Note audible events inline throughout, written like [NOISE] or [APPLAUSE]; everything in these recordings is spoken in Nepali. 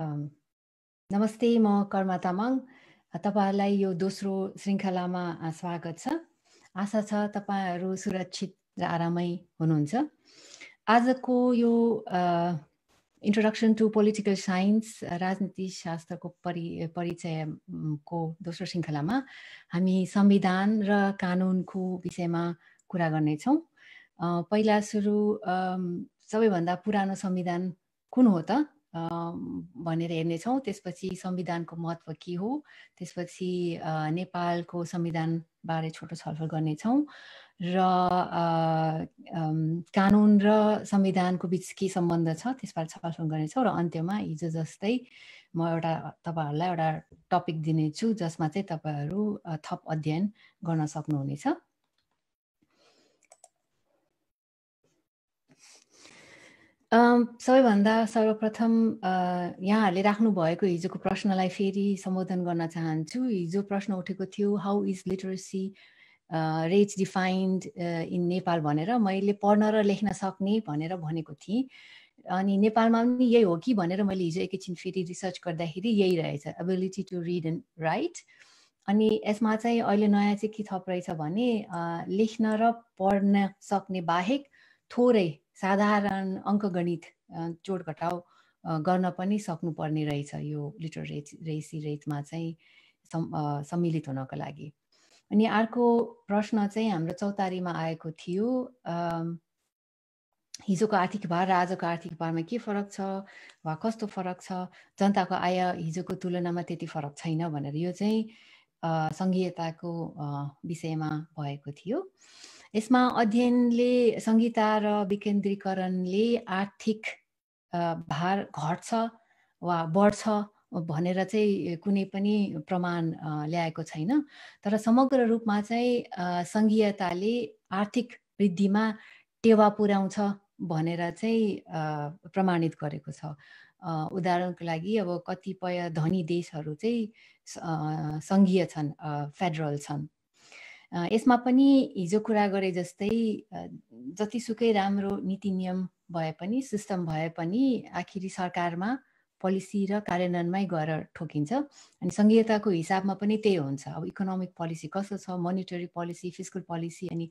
नमस्ते म कर्मा तामाङ तपाईँहरूलाई यो दोस्रो श्रृङ्खलामा uh, स्वागत छ आशा छ तपाईँहरू सुरक्षित र आरामै हुनुहुन्छ आजको यो इन्ट्रोडक्सन टु पोलिटिकल साइन्स राजनीति शास्त्रको परि परिचयको दोस्रो श्रृङ्खलामा हामी संविधान र कानुनको विषयमा कुरा गर्नेछौँ uh, पहिला सुरु um, सबैभन्दा पुरानो संविधान कुन हो त भनेर हेर्नेछौँ त्यसपछि संविधानको महत्त्व के हो त्यसपछि नेपालको संविधानबारे छोटो छलफल गर्नेछौँ र कानुन र संविधानको बिच के सम्बन्ध छ त्यसबारे छलफल गर्नेछौँ र अन्त्यमा हिजो जस्तै म एउटा तपाईँहरूलाई एउटा टपिक दिनेछु जसमा चाहिँ तपाईँहरू थप अध्ययन गर्न सक्नुहुनेछ सबैभन्दा सर्वप्रथम यहाँहरूले राख्नुभएको हिजोको प्रश्नलाई फेरि सम्बोधन गर्न चाहन्छु हिजो प्रश्न उठेको थियो how is literacy rates defined in Nepal भनेर मैले पढ्न र लेख्न सक्ने भनेर भनेको थिएँ अनि नेपालमा पनि यही हो कि भनेर मैले हिजो एकैछिन फेरि रिसर्च गर्दाखेरि यही रहेछ ability to read and write अनि यसमा चाहिँ अहिले नयाँ चाहिँ के थप रहेछ भने लेख्न र पढ्न सक्ने बाहेक थोरै साधारण अङ्कगणित चोट घटाउ गर्न पनि सक्नुपर्ने रहेछ यो लिटरेसी रेसी रेटमा चाहिँ सम्मिलित हुनको लागि अनि अर्को प्रश्न चाहिँ हाम्रो चौतारीमा आएको थियो हिजोको आर्थिक भार र आजको आर्थिक भारमा के फरक छ वा कस्तो फरक छ जनताको आय हिजोको तुलनामा त्यति फरक छैन भनेर यो चाहिँ सङ्घीयताको विषयमा भएको थियो यसमा अध्ययनले संहिता र विकेन्द्रीकरणले आर्थिक भार घट्छ वा बढ्छ भनेर चाहिँ कुनै पनि प्रमाण ल्याएको छैन तर समग्र रूपमा चाहिँ सङ्घीयताले आर्थिक वृद्धिमा टेवा पुर्याउँछ भनेर चाहिँ प्रमाणित गरेको छ उदाहरणको लागि अब कतिपय धनी देशहरू चाहिँ सङ्घीय छन् फेडरल छन् यसमा पनि हिजो कुरा गरे जस्तै जतिसुकै राम्रो नीति नियम भए पनि सिस्टम भए पनि आखिरी सरकारमा पोलिसी र कार्यान्वयनमै गएर ठोकिन्छ अनि सङ्घीयताको हिसाबमा पनि त्यही हुन्छ अब इकोनोमिक पोलिसी कस्तो छ मोनिटरी पोलिसी फिस्कल पोलिसी अनि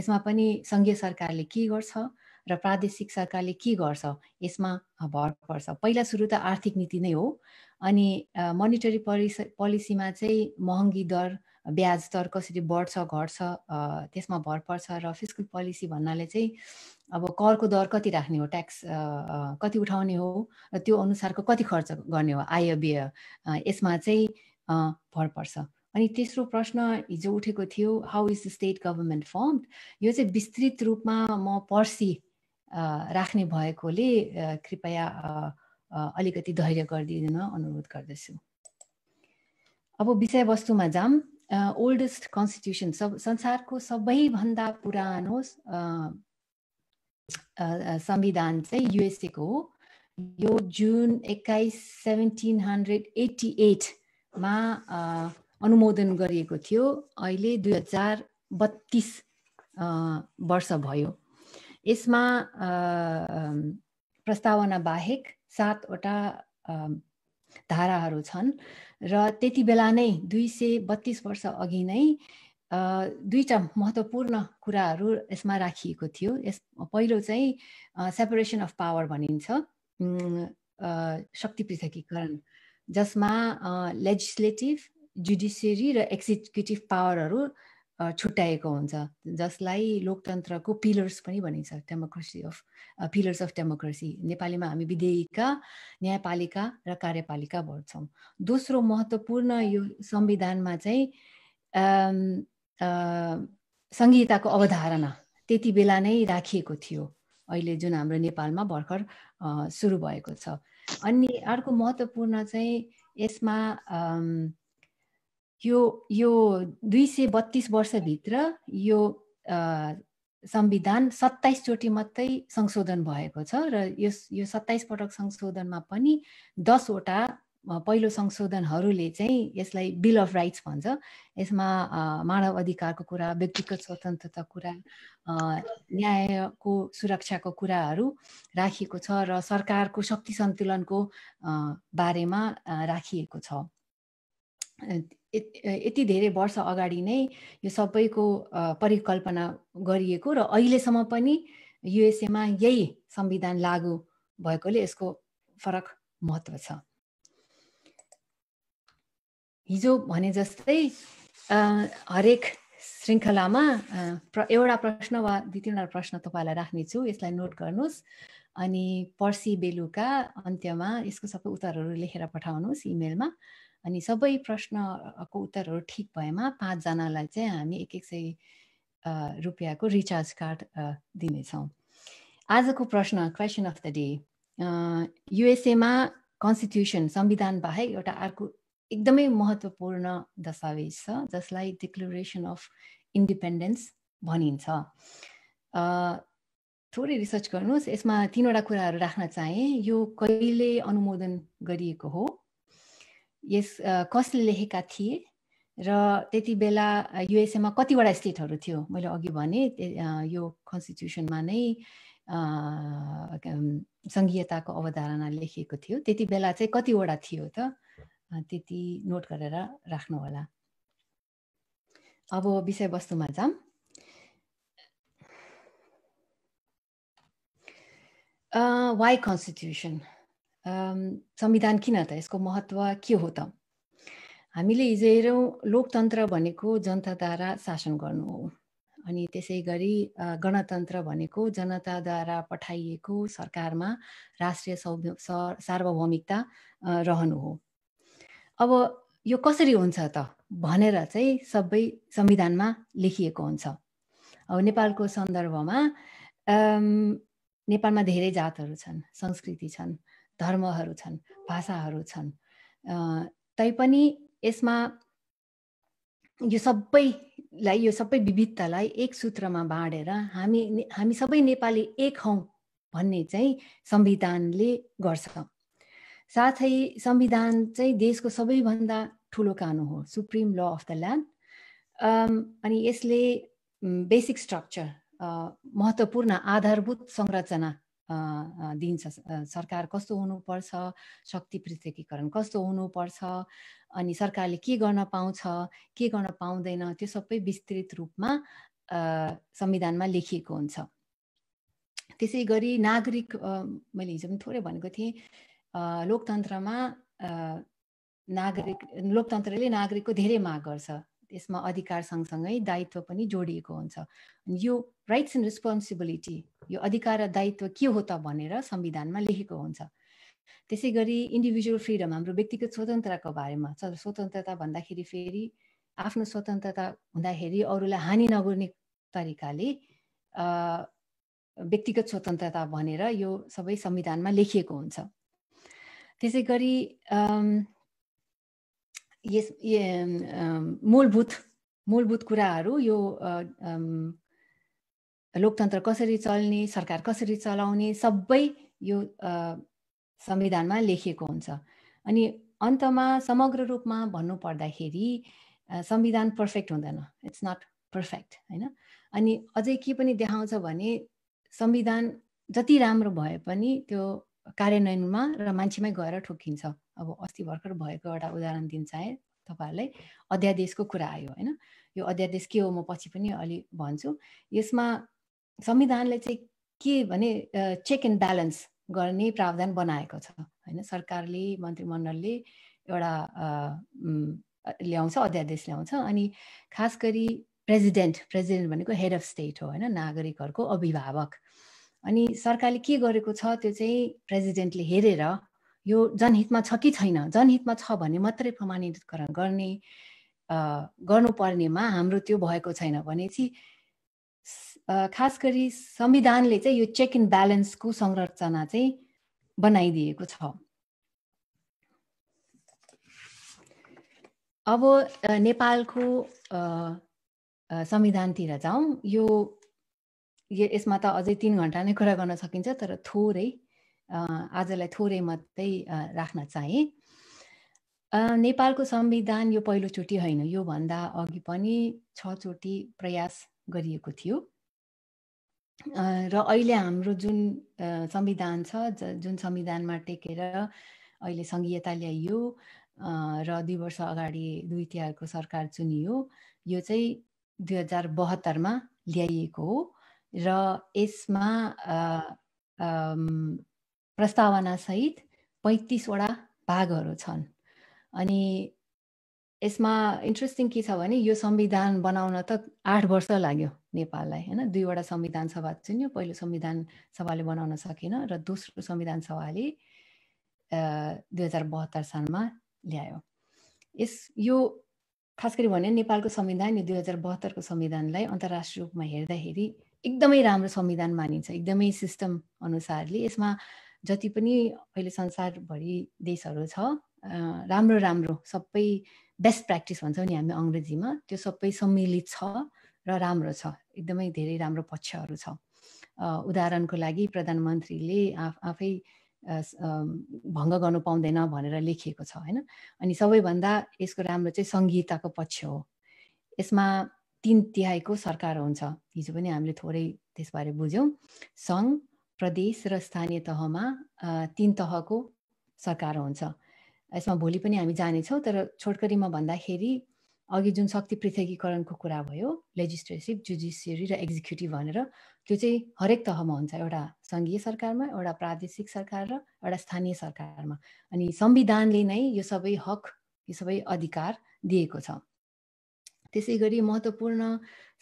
यसमा पनि सङ्घीय सरकारले के गर्छ र प्रादेशिक सरकारले के गर्छ यसमा भर पर्छ पहिला सुरु त आर्थिक नीति नै हो अनि मोनिटरी पोलिसी पोलिसीमा चाहिँ महँगी दर ब्याज दर कसरी बढ्छ घट्छ त्यसमा भर पर्छ र फिस्कल पोलिसी भन्नाले चाहिँ अब करको दर कति राख्ने हो ट्याक्स कति उठाउने हो र त्यो अनुसारको कति खर्च गर्ने हो आय व्यय यसमा चाहिँ भर पर्छ अनि तेस्रो प्रश्न हिजो उठेको थियो how is the state government form यो चाहिँ विस्तृत रूपमा म पर्सी राख्ने भएकोले कृपया अलिकति धैर्य गरिदिन अनुरोध गर्दछु अब विषयवस्तुमा जाम ओल्डेस्ट कन्स्टिट्युसन सब संसारको सबैभन्दा पुरानो संविधान चाहिँ युएसएको हो यो जुन एक्काइस सेभेन्टिन हन्ड्रेड एट्टी एटमा अनुमोदन गरिएको थियो अहिले दुई हजार बत्तिस वर्ष भयो यसमा प्रस्तावना बाहेक सातवटा धाराहरू छन् र त्यति बेला नै दुई सय बत्तिस वर्ष अघि नै दुईवटा महत्त्वपूर्ण कुराहरू यसमा राखिएको थियो यस पहिलो चाहिँ सेपरेसन अफ पावर भनिन्छ शक्ति पृथकीकरण जसमा लेजिस्लेटिभ जुडिसियरी र एक्जिक्युटिभ पावरहरू छुट्याएको हुन्छ जसलाई लोकतन्त्रको पिलर्स पनि भनिन्छ democracy of pillars of democracy नेपालीमा हामी विधेयिका न्यायपालिका र कार्यपालिका भन्छौँ दोस्रो महत्त्वपूर्ण यो संविधानमा चाहिँ सङ्घीयताको अवधारणा त्यति बेला नै राखिएको थियो अहिले जुन हाम्रो नेपालमा भर्खर सुरु भएको छ अनि अर्को महत्त्वपूर्ण चाहिँ यसमा यो यो दुई सय बत्तिस वर्षभित्र यो संविधान सत्ताइसचोटि मात्रै संशोधन भएको छ र यस यो सत्ताइस पटक संशोधनमा पनि दसवटा पहिलो संशोधनहरूले चाहिँ यसलाई बिल अफ राइट्स भन्छ यसमा मानव अधिकारको कुरा व्यक्तिगत स्वतन्त्रता कुरा न्यायको सुरक्षाको कुराहरू राखिएको छ र सरकारको शक्ति सन्तुलनको बारेमा राखिएको छ यति धेरै वर्ष अगाडि नै यो सबैको परिकल्पना गरिएको र अहिलेसम्म पनि युएसएमा यही संविधान लागू भएकोले यसको फरक महत्त्व छ हिजो भने जस्तै हरेक श्रृङ्खलामा प्र एउटा प्रश्न वा दुई तिनवटा प्रश्न तपाईँलाई राख्नेछु यसलाई नोट गर्नुहोस् अनि पर्सि बेलुका अन्त्यमा यसको सबै उत्तरहरू लेखेर पठाउनुहोस् इमेलमा अनि सबै प्रश्नको उत्तरहरू ठिक भएमा पाँचजनालाई चाहिँ हामी एक एक सय रुपियाँको रिचार्ज कार्ड दिनेछौँ आजको प्रश्न क्वेसन अफ द डे युएसएमा कन्स्टिट्युसन संविधान बाहेक एउटा अर्को एकदमै महत्त्वपूर्ण दस्तावेज छ जसलाई डिक्लोरेसन अफ इन्डिपेन्डेन्स भनिन्छ थोरै रिसर्च गर्नुहोस् यसमा तिनवटा कुराहरू राख्न चाहेँ यो कहिले अनुमोदन गरिएको हो यस कसले लेखेका थिए र त्यति बेला युएसएमा कतिवटा स्टेटहरू थियो मैले अघि भने यो कन्स्टिट्युसनमा नै सङ्घीयताको अवधारणा लेखिएको थियो त्यति बेला चाहिँ कतिवटा थियो त त्यति नोट गरेर राख्नुहोला अब विषयवस्तुमा जाऊँ वाइ कन्स्टिट्युसन संविधान किन त यसको महत्त्व के हो त हामीले हिजो हेरौँ लोकतन्त्र भनेको जनताद्वारा शासन गर्नु हो अनि त्यसै गरी गणतन्त्र भनेको जनताद्वारा पठाइएको सरकारमा राष्ट्रिय सौ सार्वभौमिकता रहनु हो अब यो कसरी हुन्छ त भनेर चाहिँ सबै संविधानमा लेखिएको हुन्छ अब नेपालको सन्दर्भमा नेपालमा धेरै जातहरू छन् संस्कृति छन् धर्महरू छन् भाषाहरू छन् तैपनि यसमा यो सबैलाई यो सबै विविधतालाई एक सूत्रमा बाँडेर हामी हामी सबै नेपाली एक हौ भन्ने चाहिँ संविधानले गर्छ साथै संविधान चाहिँ देशको सबैभन्दा ठुलो कानुन हो supreme law of the land अनि यसले बेसिक स्ट्रक्चर महत्त्वपूर्ण आधारभूत संरचना दिन्छ सरकार कस्तो हुनुपर्छ शक्ति पृथकीकरण कस्तो हुनुपर्छ अनि सरकारले के गर्न पाउँछ के गर्न पाउँदैन त्यो सबै विस्तृत रूपमा संविधानमा लेखिएको हुन्छ त्यसै गरी नागरिक मैले हिजो पनि थोरै भनेको थिएँ लोकतन्त्रमा नागरिक लोकतन्त्रले नागरिकको धेरै माग गर्छ यसमा अधिकार सँगसँगै दायित्व पनि जोडिएको हुन्छ यो राइट्स एन्ड रेस्पोन्सिबिलिटी यो अधिकार र दायित्व के हो त भनेर संविधानमा लेखेको हुन्छ त्यसै गरी इन्डिभिजुअल फ्रिडम हाम्रो व्यक्तिगत स्वतन्त्रताको बारेमा छ स्वतन्त्रता भन्दाखेरि फेरि आफ्नो स्वतन्त्रता हुँदाखेरि अरूलाई हानि नगर्ने तरिकाले व्यक्तिगत स्वतन्त्रता भनेर यो सबै संविधानमा लेखिएको हुन्छ त्यसै गरी यस मूलभूत मूलभूत कुराहरू यो लोकतन्त्र कसरी चल्ने सरकार कसरी चलाउने सबै यो संविधानमा लेखिएको हुन्छ अनि अन्तमा समग्र रूपमा भन्नुपर्दाखेरि संविधान पर्फेक्ट हुँदैन इट्स नट पर्फेक्ट होइन अनि अझै के पनि देखाउँछ भने संविधान जति राम्रो भए पनि त्यो कार्यान्वयनमा र मान्छेमै गएर ठोकिन्छ अब अस्ति भर्खर भएको एउटा उदाहरण दिन चाहे तपाईँहरूलाई अध्यादेशको कुरा आयो होइन यो अध्यादेश के हो म पछि पनि अलि भन्छु यसमा संविधानले चाहिँ के भने चेक एन्ड ब्यालेन्स गर्ने प्रावधान बनाएको छ होइन सरकारले मन्त्रीमण्डलले एउटा ल्याउँछ अध्यादेश ल्याउँछ अनि खास गरी प्रेजिडेन्ट प्रेजिडेन्ट भनेको हेड अफ स्टेट हो होइन नागरिकहरूको अभिभावक अनि सरकारले के गरेको छ त्यो चाहिँ प्रेजिडेन्टले हेरेर यो जनहितमा छ कि छैन जनहितमा छ भने मात्रै प्रमाणीकरण गर्ने गर्नुपर्नेमा हाम्रो त्यो भएको छैन भनेपछि खास गरी संविधानले चाहिँ यो चेक इन ब्यालेन्सको संरचना चाहिँ बनाइदिएको छ अब नेपालको संविधानतिर जाउँ यो यसमा त अझै तिन घन्टा नै कुरा गर्न सकिन्छ तर थोरै आजलाई थोरै मात्रै राख्न चाहे नेपालको संविधान यो पहिलोचोटि होइन योभन्दा अघि पनि छचोटि प्रयास गरिएको थियो र अहिले हाम्रो जुन संविधान छ जुन संविधानमा टेकेर अहिले सङ्घीयता ल्याइयो र दुई वर्ष अगाडि दुई तिहारको सरकार चुनियो यो चाहिँ दुई हजार बहत्तरमा ल्याइएको हो र यसमा प्रस्तावनासहित पैँतिसवटा भागहरू छन् अनि यसमा इन्ट्रेस्टिङ के छ भने यो संविधान बनाउन त आठ वर्ष लाग्यो नेपाललाई होइन दुईवटा संविधान सभा चुन्यो पहिलो संविधान सभाले बनाउन सकेन र दोस्रो संविधान सभाले दुई हजार बहत्तर सालमा ल्यायो यस यो खास गरी भने नेपालको संविधान यो दुई हजार बहत्तरको संविधानलाई अन्तर्राष्ट्रिय रूपमा हेर्दाखेरि एकदमै राम्रो संविधान मानिन्छ एकदमै सिस्टम अनुसारले यसमा जति पनि अहिले संसारभरि देशहरू छ राम्रो राम्रो सबै बेस्ट प्र्याक्टिस भन्छौँ नि हामी अङ्ग्रेजीमा त्यो सबै सम्मिलित छ र राम्रो छ एकदमै धेरै राम्रो पक्षहरू छ उदाहरणको लागि प्रधानमन्त्रीले आफै भङ्ग गर्नु पाउँदैन भनेर लेखिएको छ होइन अनि सबैभन्दा यसको राम्रो चाहिँ सङ्घीयताको पक्ष हो यसमा तिन तिहाईको सरकार हुन्छ हिजो पनि हामीले थोरै त्यसबारे बुझ्यौँ सङ्घ प्रदेश र स्थानीय तहमा तिन तहको सरकार हुन्छ यसमा भोलि पनि हामी जानेछौँ तर छोटकरीमा भन्दाखेरि अघि जुन शक्ति पृथकीकरणको कुरा भयो लेजिस्लेटिभ जुडिसियरी र एक्जिक्युटिभ भनेर त्यो चाहिँ हरेक तहमा हुन्छ एउटा सङ्घीय सरकारमा एउटा प्रादेशिक सरकार र एउटा स्थानीय सरकारमा अनि संविधानले नै यो सबै हक यो सबै अधिकार दिएको छ त्यसै गरी महत्त्वपूर्ण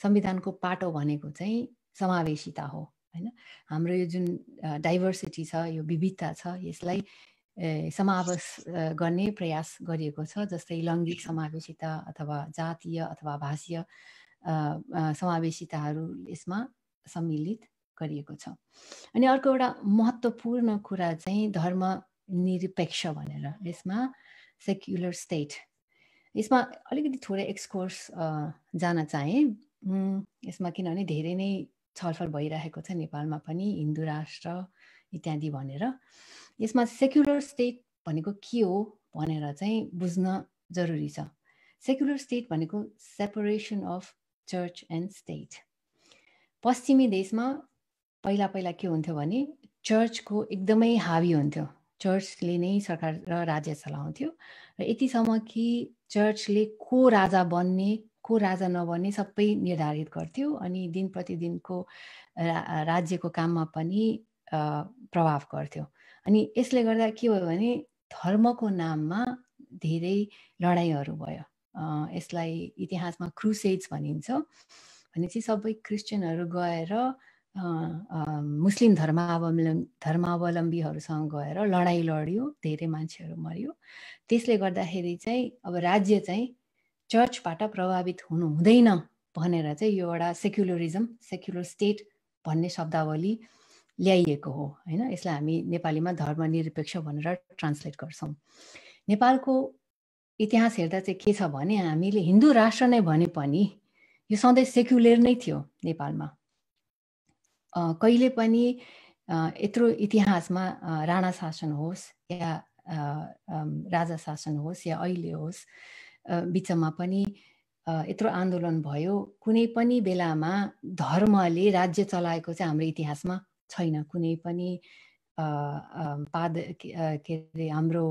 संविधानको पाटो भनेको चाहिँ समावेशिता हो होइन हाम्रो यो जुन डाइभर्सिटी छ यो विविधता छ यसलाई समावेश गर्ने प्रयास गरिएको छ जस्तै लैङ्गिक समावेशिता अथवा जातीय अथवा भाषीय समावेशिताहरू यसमा सम्मिलित गरिएको छ अनि अर्को एउटा महत्त्वपूर्ण कुरा चाहिँ धर्म निरपेक्ष भनेर यसमा सेक्युलर स्टेट यसमा अलिकति थोरै एक्सकोर्स जान चाहे यसमा किनभने धेरै नै छलफल भइरहेको छ नेपालमा पनि हिन्दू राष्ट्र इत्यादि भनेर यसमा सेक्युलर स्टेट भनेको के हो भनेर चाहिँ बुझ्न जरुरी छ सेक्युलर स्टेट भनेको separation of church and state पश्चिमी देशमा पहिला पहिला के हुन्थ्यो भने चर्चको एकदमै हावी हुन्थ्यो चर्चले नै सरकार र राज्य चलाउँथ्यो र यतिसम्म कि चर्चले को राजा बन्ने को राजा नबन्ने सबै निर्धारित गर्थ्यो अनि दिन प्रतिदिनको राज्यको काममा पनि प्रभाव गर्थ्यो अनि यसले गर्दा के भयो भने धर्मको नाममा धेरै लडाइँहरू भयो यसलाई इतिहासमा क्रुसेड्स भनिन्छ चाहिँ सबै क्रिस्चियनहरू गएर मुस्लिम धर्मावल धर्मावलम्बीहरूसँग गएर लडाइँ लड्यो धेरै मान्छेहरू मर्यो त्यसले गर्दाखेरि चाहिँ अब राज्य चाहिँ चर्चबाट प्रभावित हुनु हुँदैन भनेर चाहिँ यो एउटा सेक्युलरिजम सेक्युलर स्टेट भन्ने शब्दावली ल्याइएको हो होइन यसलाई हामी नेपालीमा धर्मनिरपेक्ष भनेर ट्रान्सलेट गर्छौँ नेपालको इतिहास हेर्दा चाहिँ के छ भने हामीले हिन्दू राष्ट्र नै भने पनि यो सधैँ सेक्युलर नै थियो नेपालमा कहिले पनि यत्रो इतिहासमा राणा शासन होस् या राजा शासन होस् या अहिले होस् बिचमा पनि यत्रो आन्दोलन भयो कुनै पनि बेलामा धर्मले राज्य चलाएको चाहिँ हाम्रो इतिहासमा छैन कुनै पनि पाद के अरे हाम्रो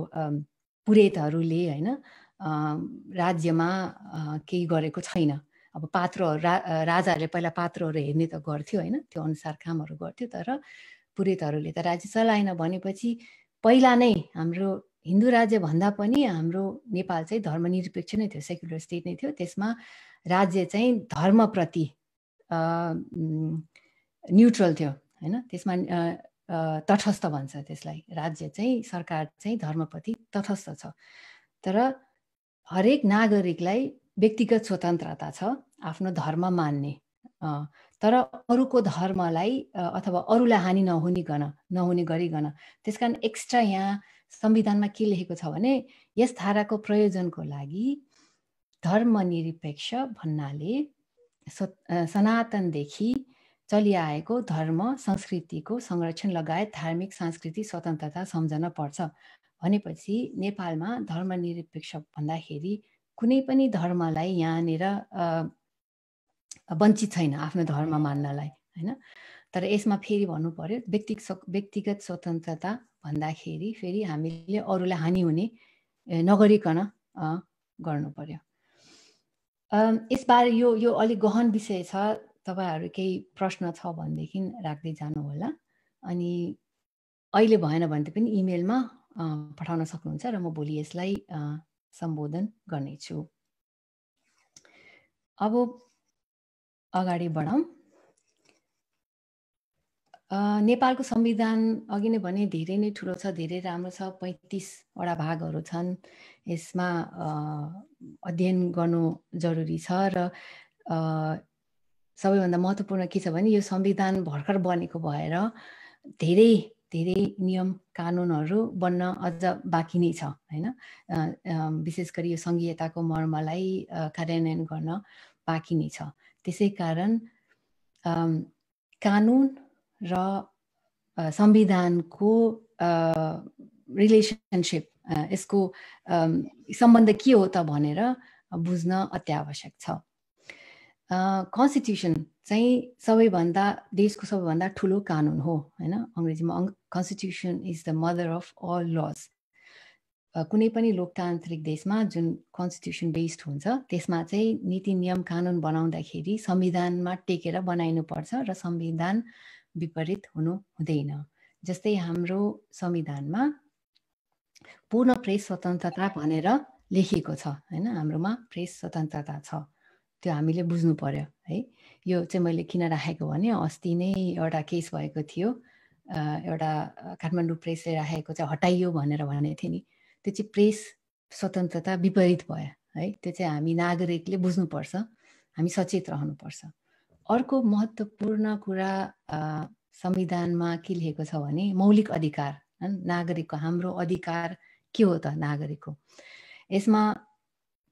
पुरेतहरूले होइन राज्यमा केही गरेको छैन अब पात्रहरू रा राजाहरूले पहिला पात्रहरू हेर्ने त गर्थ्यो होइन त्यो अनुसार कामहरू गर्थ्यो तर पुरेतहरूले त राज्य चलाएन भनेपछि पहिला नै हाम्रो हिन्दू राज्य भन्दा पनि हाम्रो नेपाल चाहिँ धर्मनिरपेक्ष नै थियो सेक्युलर स्टेट नै थियो त्यसमा राज्य चाहिँ धर्मप्रति न्युट्रल थियो होइन त्यसमा तटस्थ भन्छ त्यसलाई राज्य चाहिँ सरकार चाहिँ धर्मप्रति तटस्थ छ तर हरेक नागरिकलाई व्यक्तिगत स्वतन्त्रता छ आफ्नो धर्म मान्ने तर अरूको धर्मलाई अथवा अरूलाई हानि नहुनेकन नहुने गरिकन त्यस कारण एक्स्ट्रा यहाँ संविधानमा के लेखेको छ भने यस धाराको प्रयोजनको लागि धर्मनिरपेक्ष भन्नाले सनातनदेखि चलिआएको धर्म संस्कृतिको संरक्षण लगायत धार्मिक सांस्कृतिक स्वतन्त्रता सम्झन पर्छ भनेपछि नेपालमा धर्मनिरपेक्ष भन्दाखेरि कुनै पनि धर्मलाई यहाँनिर वञ्चित छैन आफ्नो धर्म मान्नलाई होइन तर यसमा फेरि भन्नु पऱ्यो व्यक्ति व्यक्तिगत स्वतन्त्रता भन्दाखेरि फेरि हामीले अरूलाई हानि हुने नगरिकन गर्नु पर्यो यसबारे यो यो अलिक गहन विषय छ तपाईँहरू केही प्रश्न छ भनेदेखि राख्दै जानुहोला अनि अहिले भएन भने पनि इमेलमा पठाउन सक्नुहुन्छ र म भोलि यसलाई सम्बोधन गर्नेछु अब अगाडि बढौँ नेपालको संविधान अघि नै भने धेरै नै ठुलो छ धेरै राम्रो छ पैँतिसवटा भागहरू छन् यसमा अध्ययन गर्नु जरुरी छ र सबैभन्दा महत्त्वपूर्ण के छ भने यो संविधान भर्खर बनेको भएर धेरै धेरै नियम कानुनहरू बन्न अझ बाँकी नै छ होइन विशेष गरी यो सङ्घीयताको मर्मलाई कार्यान्वयन गर्न बाँकी नै छ त्यसै कारण कानुन र संविधानको रिलेसनसिप यसको सम्बन्ध के हो त भनेर बुझ्न अत्यावश्यक छ कन्स्टिट्युसन चाहिँ सबैभन्दा देशको सबैभन्दा ठुलो कानुन हो होइन अङ्ग्रेजीमा अङ constitution is the mother of all laws कुनै पनि लोकतान्त्रिक देशमा जुन कन्स्टिट्युसन बेस्ड हुन्छ त्यसमा चाहिँ नीति नियम कानुन बनाउँदाखेरि संविधानमा टेकेर बनाइनुपर्छ र संविधान विपरीत हुनु हुँदैन जस्तै हाम्रो संविधानमा पूर्ण प्रेस स्वतन्त्रता भनेर लेखिएको छ होइन हाम्रोमा प्रेस स्वतन्त्रता छ त्यो हामीले बुझ्नु पर्यो है यो चाहिँ मैले किन राखेको भने अस्ति नै एउटा केस भएको थियो एउटा काठमाडौँ प्रेसले राखेको चाहिँ हटाइयो भनेर भनेको थिएँ नि त्यो चाहिँ प्रेस स्वतन्त्रता विपरीत भयो है त्यो चाहिँ हामी नागरिकले बुझ्नुपर्छ हामी सचेत रहनुपर्छ अर्को महत्त्वपूर्ण कुरा संविधानमा के लेखेको छ भने मौलिक अधिकार नागरिकको हाम्रो अधिकार के हो त नागरिकको यसमा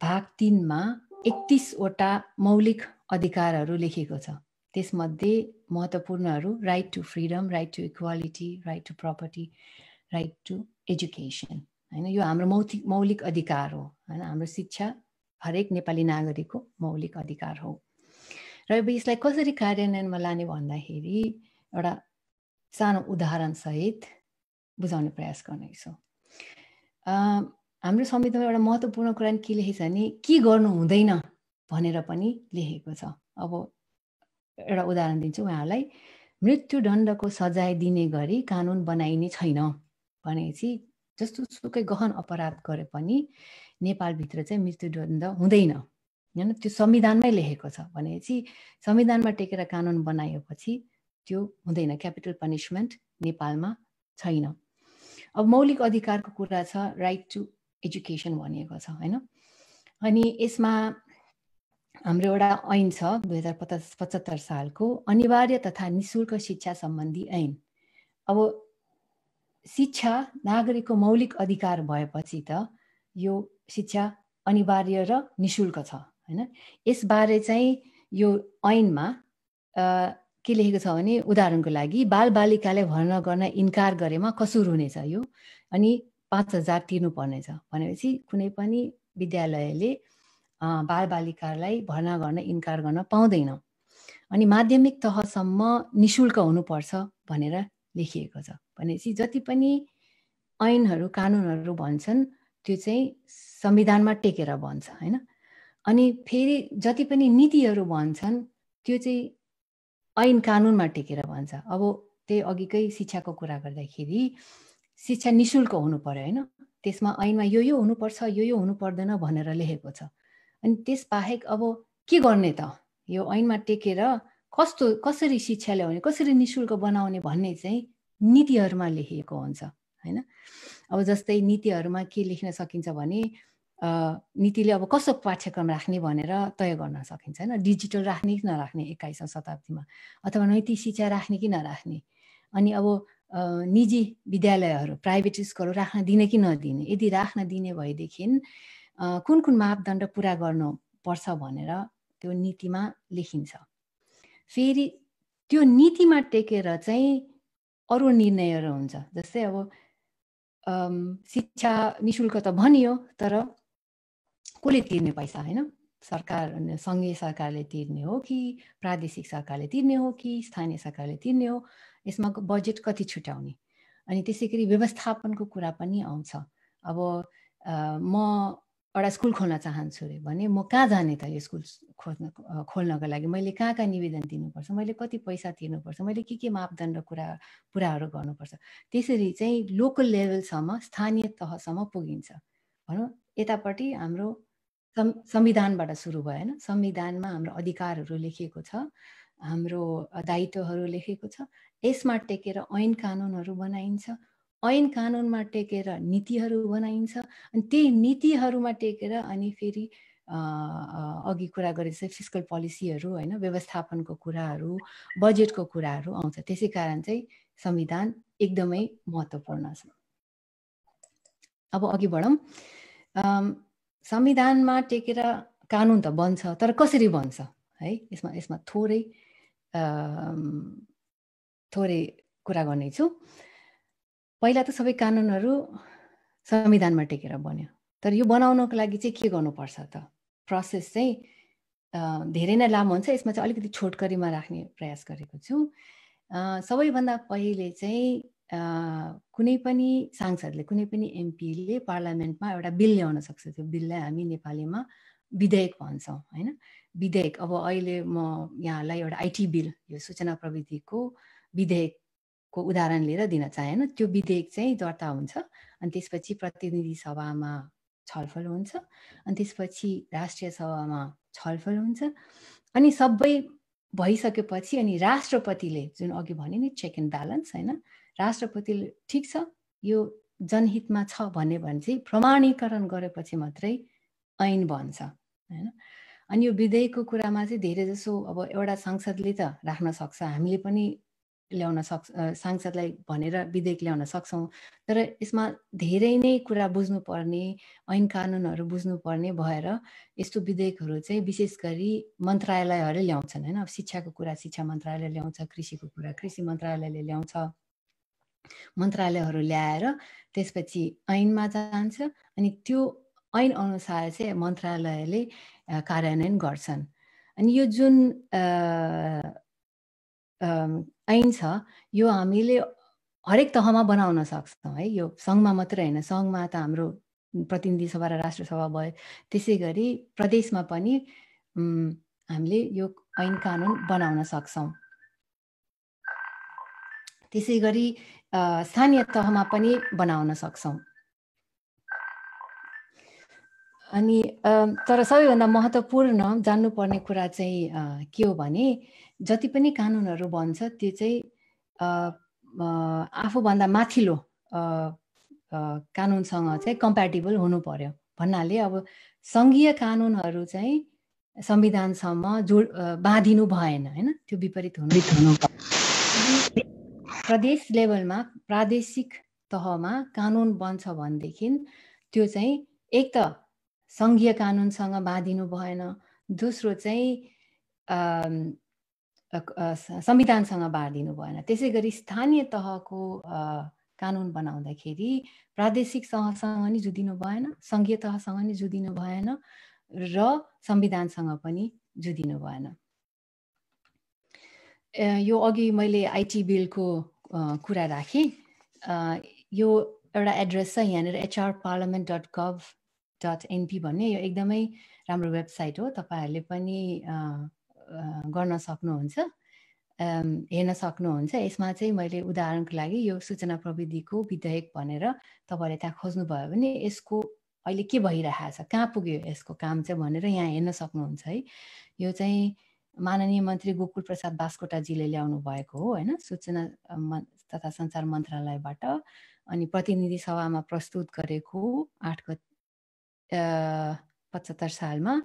भाग तिनमा एकतिसवटा मौलिक अधिकारहरू लेखिएको छ त्यसमध्ये महत्त्वपूर्णहरू right to freedom right to equality right to property right to education होइन यो हाम्रो मौथिक मौलिक अधिकार हो होइन हाम्रो शिक्षा हरेक नेपाली नागरिकको मौलिक अधिकार हो र अब यसलाई कसरी कार्यान्वयनमा लाने भन्दाखेरि एउटा सानो उदाहरणसहित बुझाउने प्रयास गर्नेछु हाम्रो संविधानमा एउटा महत्त्वपूर्ण कुरा के लेखेको छ भने के गर्नु हुँदैन भनेर पनि लेखेको छ अब एउटा उदाहरण दिन्छु उहाँहरूलाई मृत्युदण्डको सजाय दिने गरी कानुन बनाइने छैन भनेपछि जस्तो सुकै गहन अपराध गरे पनि नेपालभित्र चाहिँ मृत्युदण्ड हुँदैन होइन त्यो संविधानमै लेखेको छ भनेपछि संविधानमा टेकेर कानुन बनाएपछि त्यो हुँदैन क्यापिटल पनिसमेन्ट नेपालमा छैन अब मौलिक अधिकारको कुरा छ राइट टु एजुकेसन भनिएको छ होइन अनि यसमा हाम्रो एउटा ऐन छ दुई हजार पचास पचहत्तर सालको अनिवार्य तथा निशुल्क शिक्षा सम्बन्धी ऐन अब शिक्षा नागरिकको मौलिक अधिकार भएपछि त यो शिक्षा अनिवार्य र निशुल्क छ होइन यसबारे चाहिँ यो ऐनमा के लेखेको छ भने उदाहरणको लागि बालबालिकाले भर्ना गर्न इन्कार गरेमा कसुर हुनेछ यो अनि पाँच हजार तिर्नुपर्नेछ भनेपछि कुनै पनि विद्यालयले बालबालिकालाई भर्ना गर्न इन्कार गर्न पाउँदैन अनि माध्यमिक तहसम्म नि शुल्क हुनुपर्छ भनेर लेखिएको छ भनेपछि जति पनि ऐनहरू कानुनहरू भन्छन् त्यो चाहिँ संविधानमा टेकेर भन्छ होइन अनि फेरि जति पनि नीतिहरू भन्छन् त्यो चाहिँ ऐन कानुनमा टेकेर भन्छ अब त्यही अघिकै शिक्षाको कुरा गर्दाखेरि शिक्षा नि शुल्क हुनु पऱ्यो होइन त्यसमा ऐनमा यो यो हुनुपर्छ यो यो हुनु पर्दैन भनेर लेखेको छ अनि त्यस बाहेक अब के गर्ने त यो ऐनमा टेकेर कस्तो कसरी शिक्षा ल्याउने कसरी निशुल्क बनाउने भन्ने चाहिँ नीतिहरूमा लेखिएको हुन्छ होइन अब जस्तै नीतिहरूमा के लेख्न सकिन्छ भने नीतिले अब कस्तो पाठ्यक्रम राख्ने भनेर तय गर्न सकिन्छ होइन डिजिटल राख्ने कि नराख्ने एक्काइसौँ शताब्दीमा अथवा नैतिक शिक्षा राख्ने कि नराख्ने अनि अब निजी विद्यालयहरू प्राइभेट स्कुलहरू राख्न दिने कि नदिने यदि राख्न दिने भएदेखि कुन कुन मापदण्ड पुरा गर्नुपर्छ भनेर त्यो नीतिमा लेखिन्छ फेरि त्यो नीतिमा टेकेर चाहिँ अरू निर्णयहरू हुन्छ जस्तै अब शिक्षा नि शुल्क त भनियो तर कसले तिर्ने पैसा होइन सरकार सङ्घीय सरकारले तिर्ने हो कि प्रादेशिक सरकारले तिर्ने हो कि स्थानीय सरकारले तिर्ने हो यसमा बजेट कति छुट्याउने अनि त्यसै गरी व्यवस्थापनको कुरा पनि आउँछ अब म एउटा स्कुल खोल्न चाहन्छु अरे भने म कहाँ जाने त यो स्कुल खोज्न खोल्नको लागि मैले कहाँ कहाँ निवेदन दिनुपर्छ मैले कति पैसा तिर्नुपर्छ मैले के के मापदण्ड कुरा कुराहरू गर्नुपर्छ त्यसरी चाहिँ लोकल लेभलसम्म स्थानीय तहसम्म पुगिन्छ भनौँ यतापट्टि हाम्रो संविधानबाट सुरु भयो होइन संविधानमा हाम्रो अधिकारहरू लेखिएको छ हाम्रो दायित्वहरू लेखेको छ यसमा टेकेर ऐन कानुनहरू बनाइन्छ ऐन कानुनमा टेकेर नीतिहरू बनाइन्छ अनि त्यही नीतिहरूमा टेकेर अनि फेरि अघि कुरा गरे चाहिँ फिजिकल पोलिसीहरू होइन व्यवस्थापनको कुराहरू बजेटको कुराहरू आउँछ त्यसै कारण चाहिँ संविधान एकदमै महत्त्वपूर्ण छ अब अघि बढौँ संविधानमा टेकेर कानुन त बन्छ तर कसरी बन्छ है यसमा यसमा थोरै थोरै कुरा गर्नेछु पहिला त सबै कानुनहरू संविधानमा टेकेर बन्यो तर यो बनाउनको लागि चाहिँ के गर्नुपर्छ त प्रोसेस चाहिँ धेरै नै लामो हुन्छ यसमा चाहिँ अलिकति छोटकरीमा राख्ने प्रयास गरेको छु सबैभन्दा पहिले चाहिँ कुनै पनि सांसदले कुनै पनि एमपीले पार्लियामेन्टमा एउटा बिल ल्याउन सक्छ त्यो बिललाई हामी नेपालीमा विधेयक भन्छौँ होइन विधेयक अब अहिले म यहाँलाई एउटा आइटी बिल यो सूचना प्रविधिको विधेयकको उदाहरण लिएर दिन चाहेन त्यो विधेयक चाहिँ दर्ता हुन्छ अनि त्यसपछि प्रतिनिधि सभामा छलफल हुन्छ अनि त्यसपछि राष्ट्रिय सभामा छलफल हुन्छ अनि सबै भइसकेपछि अनि राष्ट्रपतिले जुन अघि भने नि चेक एन्ड ब्यालेन्स होइन राष्ट्रपतिले ठिक छ यो जनहितमा छ भन्यो भने चाहिँ प्रमाणीकरण गरेपछि मात्रै ऐन भन्छ होइन अनि यो विधेयकको कुरामा चाहिँ धेरै जसो अब एउटा सांसदले त राख्न सक्छ हामीले पनि ल्याउन सक्छ सांसदलाई भनेर विधेयक ल्याउन सक्छौँ तर यसमा धेरै नै कुरा बुझ्नुपर्ने ऐन कानुनहरू बुझ्नुपर्ने भएर यस्तो विधेयकहरू चाहिँ विशेष गरी मन्त्रालयहरूले ल्याउँछन् होइन शिक्षाको कुरा शिक्षा मन्त्रालयले ल्याउँछ कृषिको कुरा कृषि मन्त्रालयले ल्याउँछ मन्त्रालयहरू ल्याएर त्यसपछि ऐनमा जान्छ अनि त्यो ऐन अनुसार चाहिँ मन्त्रालयले कार्यान्वयन गर्छन् अनि यो जुन ऐन छ यो हामीले हरेक तहमा बनाउन सक्छौँ है यो सङ्घमा मात्रै होइन सङ्घमा त हाम्रो प्रतिनिधि सभा र राष्ट्रसभा भयो त्यसै गरी प्रदेशमा पनि हामीले यो ऐन कानुन बनाउन सक्छौँ त्यसै गरी स्थानीय तहमा पनि बनाउन सक्छौँ अनि तर सबैभन्दा महत्त्वपूर्ण जान्नुपर्ने कुरा चाहिँ के हो भने जति पनि कानुनहरू भन्छ त्यो चाहिँ आफूभन्दा माथिल्लो कानुनसँग चाहिँ कम्प्याटेबल हुनु पर्यो भन्नाले अब सङ्घीय कानुनहरू चाहिँ संविधानसम्म जोड बाँधिनु भएन होइन त्यो विपरीत हुनु हुनु प्रदेश लेभलमा प्रादेशिक तहमा कानुन बन्छ भनेदेखि त्यो चाहिँ एक त सङ्घीय कानुनसँग बाँधिनु भएन दोस्रो चाहिँ संविधानसँग बाँधिनु भएन त्यसै गरी स्थानीय तहको कानुन बनाउँदाखेरि प्रादेशिक तहसँग नि जुदिनु भएन सङ्घीय तहसँग नि जुदिनु भएन र संविधानसँग पनि जुदिनु भएन यो अघि मैले आइटी बिलको कुरा राखेँ यो एउटा एड्रेस छ यहाँनिर HR parliament dot gov dot NP भन्ने यो एकदमै राम्रो वेबसाइट हो तपाईँहरूले पनि गर्न सक्नुहुन्छ हेर्न सक्नुहुन्छ यसमा चाहिँ मैले उदाहरणको लागि यो सूचना प्रविधिको विधेयक भनेर तपाईँहरूले त्यहाँ खोज्नुभयो भने यसको अहिले के छ कहाँ पुग्यो यसको काम चाहिँ भनेर यहाँ हेर्न सक्नुहुन्छ है यो चाहिँ माननीय मन्त्री गोकुल प्रसाद बास्कोटाजीले ल्याउनु भएको हो होइन सूचना तथा सञ्चार मन्त्रालयबाट अनि प्रतिनिधि सभामा प्रस्तुत गरेको आठ गत पचहत्तर सालमा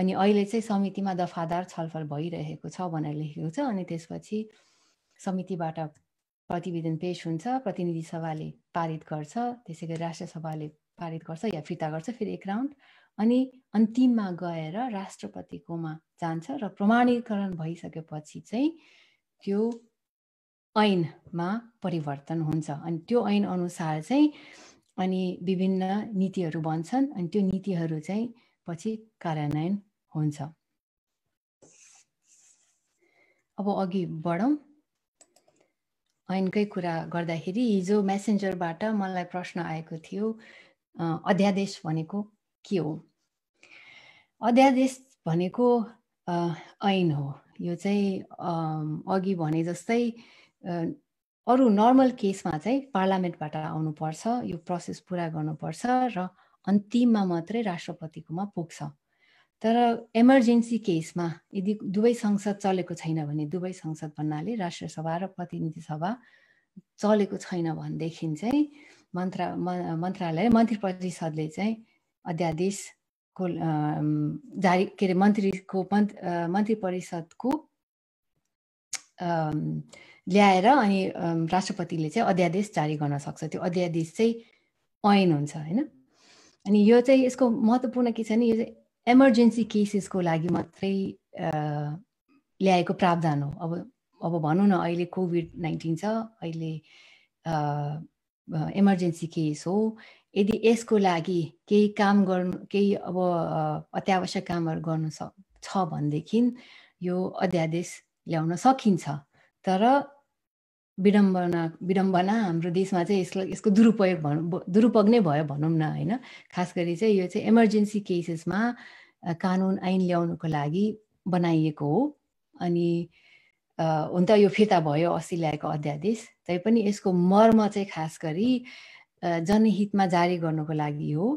अनि अहिले चाहिँ समितिमा दफादार छलफल भइरहेको छ भनेर लेखेको छ अनि त्यसपछि समितिबाट प्रतिवेदन पेश हुन्छ प्रतिनिधि सभाले पारित गर्छ त्यसै गरी राष्ट्रसभाले पारित गर्छ या फिर्ता गर्छ फेरि एक राउन्ड अनि अन्तिममा गएर राष्ट्रपतिकोमा जान्छ र प्रमाणीकरण भइसकेपछि चाहिँ त्यो ऐनमा परिवर्तन हुन्छ अनि त्यो ऐन अनुसार चाहिँ अनि विभिन्न नीतिहरू भन्छन् अनि त्यो नीतिहरू चाहिँ पछि कार्यान्वयन हुन्छ अब अघि बढौँ ऐनकै कुरा गर्दाखेरि हिजो मेसेन्जरबाट मलाई प्रश्न आएको थियो अध्यादेश भनेको के हो अध्यादेश भनेको ऐन हो यो चाहिँ अघि भने जस्तै अरू नर्मल केसमा चाहिँ पार्लियामेन्टबाट आउनुपर्छ यो प्रोसेस पुरा गर्नुपर्छ र अन्तिममा मात्रै राष्ट्रपतिकोमा पुग्छ तर इमर्जेन्सी केसमा यदि दुवै संसद चलेको छैन भने दुवै संसद भन्नाले राष्ट्रसभा र प्रतिनिधि सभा चलेको छैन भनेदेखि चाहिँ मन्त्र मन्त्रालय मन्त्री परिषदले चाहिँ अध्यादेशको जारी के अरे मन्त्रीको मन्त्री परिषदको ल्याएर अनि राष्ट्रपतिले चाहिँ अध्यादेश जारी गर्न सक्छ त्यो अध्यादेश चाहिँ ऐन हुन्छ होइन अनि यो चाहिँ यसको महत्त्वपूर्ण के छ भने यो चाहिँ एमर्जेन्सी केसेसको लागि मात्रै ल्याएको प्रावधान हो अब अब भनौँ न अहिले कोभिड नाइन्टिन छ अहिले इमर्जेन्सी केस हो यदि यसको लागि केही काम गर्नु केही अब अत्यावश्यक कामहरू गर्नु छ भनेदेखि यो अध्यादेश ल्याउन सकिन्छ तर विडम्बना विडम्बना हाम्रो देशमा चाहिँ यसलाई यसको दुरुपयोग भनौँ दुरुपयोग नै भयो भनौँ न होइन खास गरी चाहिँ यो चाहिँ इमर्जेन्सी केसेसमा कानुन ऐन ल्याउनुको लागि बनाइएको हो अनि हुन त यो फिर्ता भयो अस्ति ल्याएको अध्यादेश तैपनि यसको मर्म चाहिँ खास गरी जनहितमा जारी गर्नुको लागि हो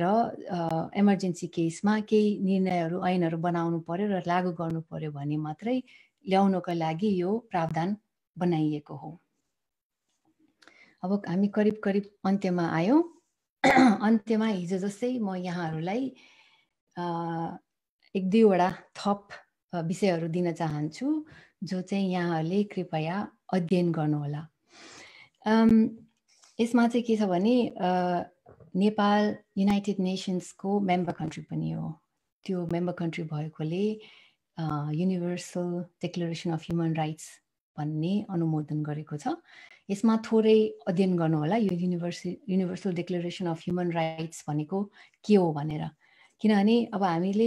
र इमर्जेन्सी केसमा केही निर्णयहरू ऐनहरू बनाउनु पर्यो र लागू गर्नु पर्यो भने मात्रै ल्याउनको लागि यो प्रावधान बनाइएको हो अब हामी करिब करिब अन्त्यमा आयौँ [CLEARS THROAT] अन्त्यमा हिजो जस्तै म यहाँहरूलाई एक दुईवटा थप विषयहरू दिन चाहन्छु जो चाहिँ यहाँहरूले कृपया अध्ययन गर्नुहोला यसमा चाहिँ के छ भने नेपाल युनाइटेड नेसन्सको मेम्बर कन्ट्री पनि हो त्यो मेम्बर कन्ट्री भएकोले universal declaration of human rights भन्ने अनुमोदन गरेको छ यसमा थोरै अध्ययन गर्नु होला यो universe universal declaration of human rights भनेको के हो भनेर किनभने अब हामीले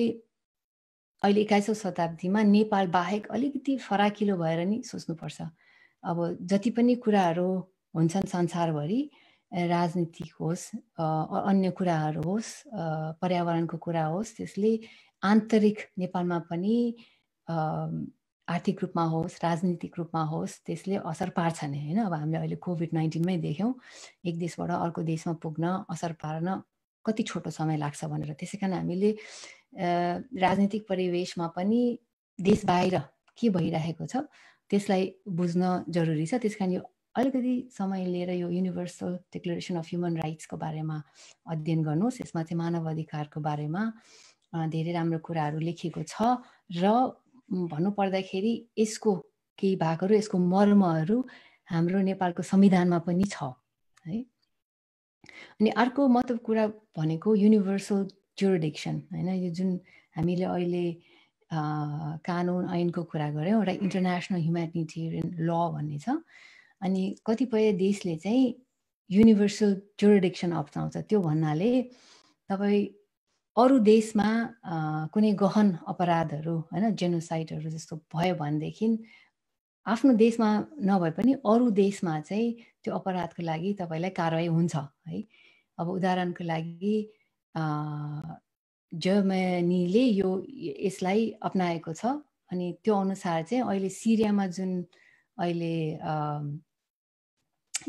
अहिले एक्काइसौँ शताब्दीमा नेपाल बाहेक अलिकति फराकिलो भएर नि सोच्नुपर्छ अब जति पनि कुराहरू हुन्छन् संसारभरि राजनीति होस् अन्य कुराहरू होस् पर्यावरणको कुरा होस् त्यसले आन्तरिक नेपालमा पनि आर्थिक रूपमा होस् राजनीतिक रूपमा होस् त्यसले असर पार्छ नै होइन अब हामीले अहिले कोभिड नाइन्टिनमै देख्यौँ एक देशबाट अर्को देशमा पुग्न असर पार्न कति छोटो समय लाग्छ भनेर त्यसै कारण हामीले राजनीतिक परिवेशमा पनि देश बाहिर के भइरहेको छ त्यसलाई बुझ्न जरुरी छ त्यस कारण यो अलिकति समय लिएर यो युनिभर्सल डिक्लेरेसन अफ ह्युमन राइट्सको बारेमा अध्ययन गर्नुहोस् यसमा चाहिँ मानव अधिकारको बारेमा धेरै राम्रो कुराहरू लेखिएको छ र भन्नुपर्दाखेरि यसको केही भागहरू यसको मर्महरू हाम्रो नेपालको संविधानमा पनि छ है अनि अर्को महत्त्व कुरा भनेको युनिभर्सल जुरिडिक्सन होइन यो जुन हामीले अहिले कानुन ऐनको कुरा गऱ्यौँ एउटा इन्टरनेसनल ह्युमेनिटेरियन ल भन्ने छ अनि कतिपय देशले चाहिँ युनिभर्सल जुरिडिक्सन अप्नाउँछ त्यो भन्नाले तपाईँ अरू देशमा कुनै गहन अपराधहरू होइन जेनोसाइटहरू जस्तो भयो भनेदेखि आफ्नो देशमा नभए पनि अरू देशमा चाहिँ त्यो अपराधको लागि तपाईँलाई कारवाही हुन्छ है अब उदाहरणको लागि जर्मनीले यो यसलाई अप्नाएको छ अनि त्यो अनुसार चाहिँ अहिले सिरियामा जुन अहिले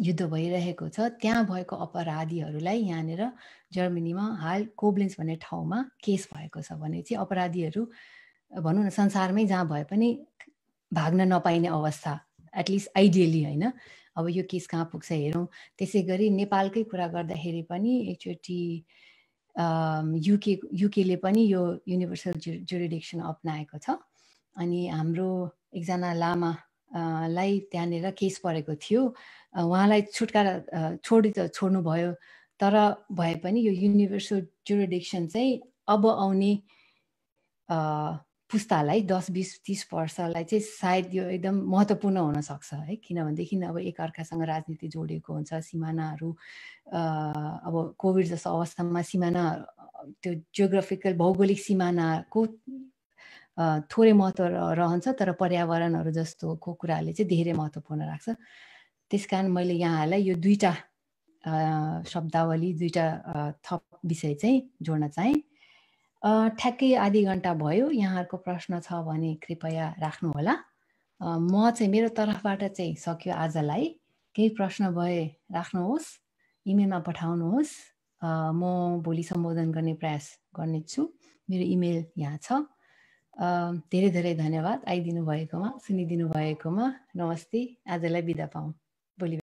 युद्ध भइरहेको छ त्यहाँ भएको अपराधीहरूलाई यहाँनिर जर्मनीमा हाल कोब्लेन्स भन्ने ठाउँमा केस भएको छ भने चाहिँ अपराधीहरू भनौँ न संसारमै जहाँ भए पनि भाग्न नपाइने अवस्था एटलिस्ट आइडियली होइन अब यो केस कहाँ पुग्छ हेरौँ त्यसै गरी नेपालकै कुरा गर्दाखेरि पनि एकचोटि युके युकेले पनि यो युनिभर्सल जु जुरिडिक्सन अप्नाएको छ अनि हाम्रो एकजना लामा लाई त्यहाँनिर केस परेको थियो उहाँलाई छुटकारा छोडि त छोड्नुभयो तर भए पनि यो युनिभर्सल जुरिडिक्सन चाहिँ अब आउने पुस्तालाई दस बिस तिस वर्षलाई चाहिँ सायद यो एकदम महत्त्वपूर्ण हुनसक्छ है किनभनेदेखि अब एकअर्कासँग राजनीति जोडिएको हुन्छ सिमानाहरू अब कोभिड जस्तो अवस्थामा सिमाना त्यो जियोग्राफिकल भौगोलिक सिमानाको थोरै महत्त्व रहन्छ तर पर्यावरणहरू जस्तोको कुराले चाहिँ धेरै महत्त्वपूर्ण राख्छ त्यस कारण मैले यहाँहरूलाई यो दुईवटा शब्दावली दुईवटा थप विषय चाहिँ जोड्न चाहेँ ठ्याक्कै आधी घन्टा भयो यहाँहरूको प्रश्न छ भने कृपया राख्नुहोला म चाहिँ मेरो तर्फबाट चाहिँ सक्यो आजलाई केही प्रश्न भए राख्नुहोस् इमेलमा पठाउनुहोस् म भोलि सम्बोधन गर्ने प्रयास गर्नेछु मेरो इमेल यहाँ छ धेरै धेरै धन्यवाद आइदिनु भएकोमा सुनिदिनु भएकोमा नमस्ते आजलाई बिदा पाऊँ भोलि